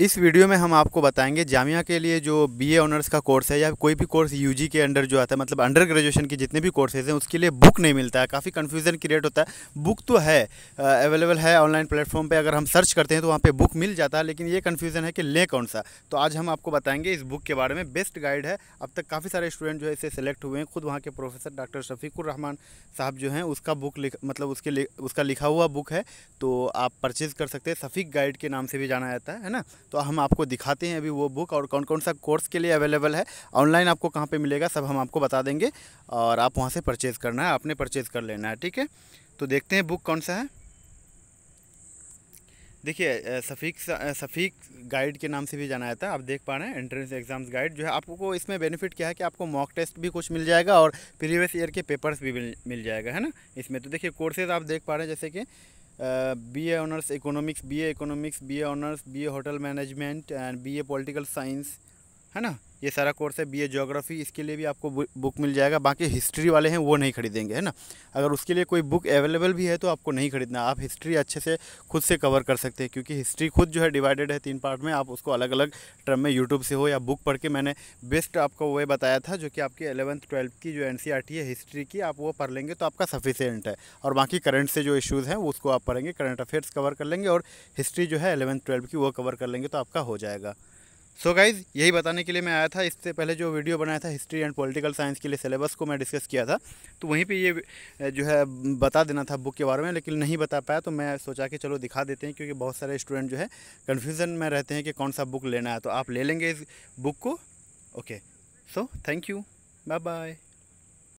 इस वीडियो में हम आपको बताएंगे जामिया के लिए जो बीए ऑनर्स का कोर्स है या कोई भी कोर्स यूजी के अंडर जो आता है मतलब अंडर ग्रेजुएशन के जितने भी कोर्सेज हैं उसके लिए बुक नहीं मिलता है काफ़ी कन्फ्यूजन क्रिएट होता है बुक तो है अवेलेबल है ऑनलाइन प्लेटफॉर्म पे अगर हम सर्च करते हैं तो वहाँ पे बुक मिल जाता है लेकिन ये कन्फ्यूजन है कि लें कौन सा तो आज हम आपको बताएंगे इस बुक के बारे में बेस्ट गाइड है अब तक काफ़ी सारे स्टूडेंट जो है इसे सेलेक्ट हुए हैं खुद वहाँ के प्रोफेसर डॉक्टर शफीकुररहमान साहब जो हैं उसका बुक मतलब उसके उसका लिखा हुआ बुक है तो आप परचेज़ कर सकते हैं शफीक गाइड के नाम से भी जाना जाता है ना तो हम आपको दिखाते हैं अभी वो बुक और कौन कौन सा कोर्स के लिए अवेलेबल है ऑनलाइन आपको कहाँ पर मिलेगा सब हम आपको बता देंगे और आप वहाँ से परचेज़ करना है आपने परचेज़ कर लेना है ठीक है तो देखते हैं बुक कौन सा है देखिए सफ़ीक सफ़ीक गाइड के नाम से भी जाना जाता है आप देख पा रहे हैं एंट्रेंस एग्ज़ाम्स गाइड जो है आपको इसमें बेनिफिट क्या है कि आपको मॉक टेस्ट भी कुछ मिल जाएगा और प्रीवियस ईयर के पेपर्स भी मिल मिल जाएगा है ना इसमें तो देखिए कोर्सेज आप देख पा रहे हैं जैसे कि Uh, BA Honours Economics, BA Economics, BA Honours, BA Hotel Management and BA Political Science है ना ये सारा कोर्स है बीए ज्योग्राफी इसके लिए भी आपको बुक मिल जाएगा बाकी हिस्ट्री वाले हैं वो नहीं खरीदेंगे है ना अगर उसके लिए कोई बुक अवेलेबल भी है तो आपको नहीं खरीदना आप हिस्ट्री अच्छे से खुद से कवर कर सकते हैं क्योंकि हिस्ट्री खुद जो है डिवाइडेड है तीन पार्ट में आप उसको अलग अलग टर्म में यूट्यूब से हो या बुक पढ़ के मैंने बेस्ट आपको वे बताया था जो कि आपके एलेवंथ ट्वेल्थ की जो एन e है हिस्ट्री की आप वो पढ़ लेंगे तो आपका सफिशियंट है और बाकी करंट से जो इशूज़ हैं उसको आप पढ़ेंगे करंट अफेयर्स कवर कर लेंगे और हिस्ट्री जो है एलेवंथ ट्वेल्थ की वो कवर कर लेंगे तो आपका हो जाएगा सो so गाइज़ यही बताने के लिए मैं आया था इससे पहले जो वीडियो बनाया था हिस्ट्री एंड पॉलिटिकल साइंस के लिए सिलेबस को मैं डिस्कस किया था तो वहीं पे ये जो है बता देना था बुक के बारे में लेकिन नहीं बता पाया तो मैं सोचा कि चलो दिखा देते हैं क्योंकि बहुत सारे स्टूडेंट जो है कन्फ्यूज़न में रहते हैं कि कौन सा बुक लेना है तो आप ले लेंगे इस बुक को okay so thank you bye bye